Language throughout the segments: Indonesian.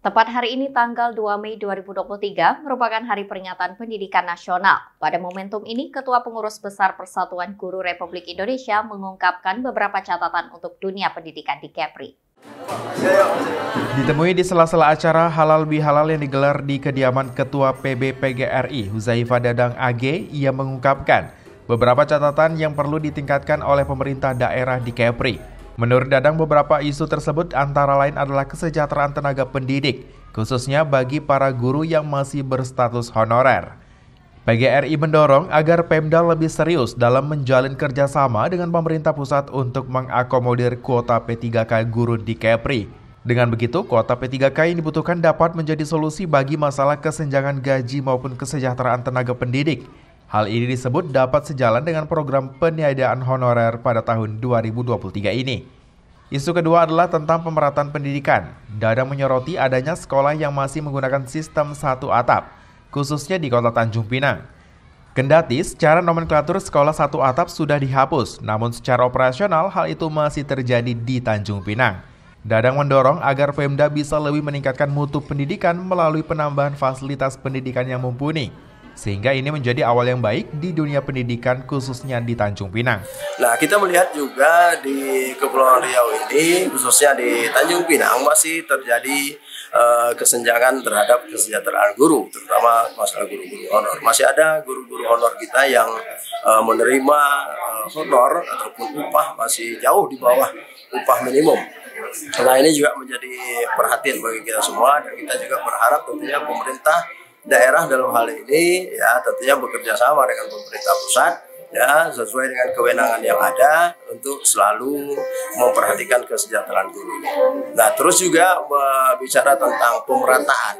Tepat hari ini tanggal 2 Mei 2023 merupakan hari peringatan pendidikan nasional. Pada momentum ini, Ketua Pengurus Besar Persatuan Guru Republik Indonesia mengungkapkan beberapa catatan untuk dunia pendidikan di Kepri. Ditemui di sela-sela acara halal bihalal yang digelar di kediaman Ketua PBPGRI Huzaifa Dadang AG, ia mengungkapkan beberapa catatan yang perlu ditingkatkan oleh pemerintah daerah di Kepri. Menurut Dadang, beberapa isu tersebut antara lain adalah kesejahteraan tenaga pendidik, khususnya bagi para guru yang masih berstatus honorer. PGRI mendorong agar Pemda lebih serius dalam menjalin kerjasama dengan pemerintah pusat untuk mengakomodir kuota P3K guru di Kepri. Dengan begitu, kuota P3K yang dibutuhkan dapat menjadi solusi bagi masalah kesenjangan gaji maupun kesejahteraan tenaga pendidik, Hal ini disebut dapat sejalan dengan program peniadaan honorer pada tahun 2023 ini. Isu kedua adalah tentang pemerataan pendidikan. Dadang menyoroti adanya sekolah yang masih menggunakan sistem satu atap, khususnya di kota Tanjung Pinang. Kendati secara nomenklatur sekolah satu atap sudah dihapus, namun secara operasional hal itu masih terjadi di Tanjung Pinang. Dadang mendorong agar Pemda bisa lebih meningkatkan mutu pendidikan melalui penambahan fasilitas pendidikan yang mumpuni, sehingga ini menjadi awal yang baik di dunia pendidikan khususnya di Tanjung Pinang. Nah, kita melihat juga di Kepulauan Riau ini khususnya di Tanjung Pinang masih terjadi uh, kesenjangan terhadap kesejahteraan guru, terutama masalah guru-guru honor. Masih ada guru-guru honor kita yang uh, menerima uh, honor ataupun upah masih jauh di bawah upah minimum. Nah ini juga menjadi perhatian bagi kita semua dan kita juga berharap tentunya pemerintah daerah dalam hal ini ya tentunya bekerja sama dengan pemerintah pusat ya sesuai dengan kewenangan yang ada untuk selalu memperhatikan kesejahteraan guru. Nah terus juga bicara tentang pemerataan,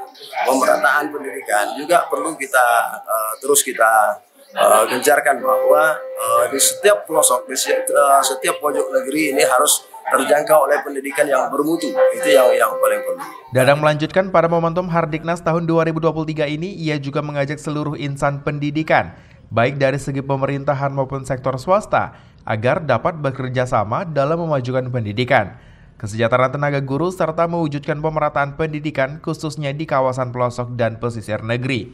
pemerataan pendidikan juga perlu kita uh, terus kita uh, gencarkan bahwa uh, di setiap pelosok, di setiap, uh, setiap pojok negeri ini harus terjangkau oleh pendidikan yang bermutu. Itu yang yang paling penting. Dadang melanjutkan pada momentum Hardiknas tahun 2023 ini, ia juga mengajak seluruh insan pendidikan, baik dari segi pemerintahan maupun sektor swasta, agar dapat bekerja sama dalam memajukan pendidikan. Kesejahteraan tenaga guru serta mewujudkan pemerataan pendidikan khususnya di kawasan pelosok dan pesisir negeri.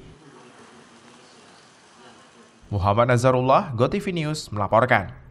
Muhammad Nazarullah, GoTV News melaporkan.